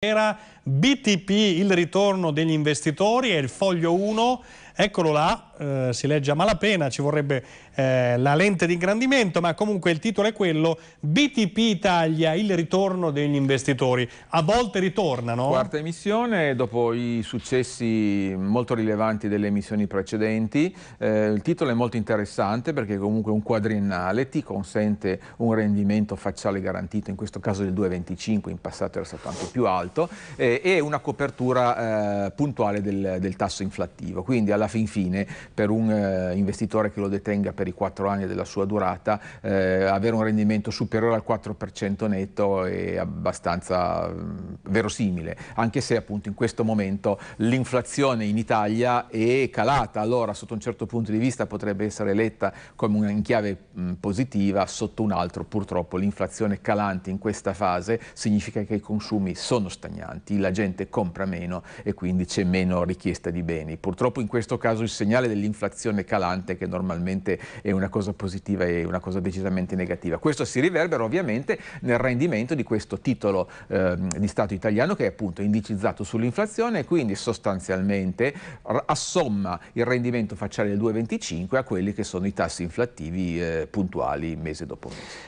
Era BTP il ritorno degli investitori è il foglio 1 Eccolo là, eh, si legge a malapena, ci vorrebbe eh, la lente di ingrandimento, ma comunque il titolo è quello, BTP Italia, il ritorno degli investitori. A volte ritornano. Quarta emissione, dopo i successi molto rilevanti delle emissioni precedenti, eh, il titolo è molto interessante perché comunque un quadriennale ti consente un rendimento facciale garantito, in questo caso del 2,25, in passato era stato anche più alto, eh, e una copertura eh, puntuale del, del tasso inflattivo. Quindi alla fin fine per un eh, investitore che lo detenga per i 4 anni della sua durata eh, avere un rendimento superiore al 4% netto è abbastanza mh, mm, verosimile, anche se appunto in questo momento l'inflazione in Italia è calata, allora sotto un certo punto di vista potrebbe essere letta come una chiave mh, mm, positiva, sotto un altro purtroppo l'inflazione calante in questa fase significa che i consumi sono stagnanti, la gente compra meno e quindi c'è meno richiesta di beni. Purtroppo in questo caso il segnale dell'inflazione calante che normalmente è una cosa positiva e una cosa decisamente negativa. Questo si riverbera ovviamente nel rendimento di questo titolo eh, di Stato italiano che è appunto indicizzato sull'inflazione e quindi sostanzialmente assomma il rendimento facciale del 2,25 a quelli che sono i tassi inflattivi eh, puntuali mese dopo mese.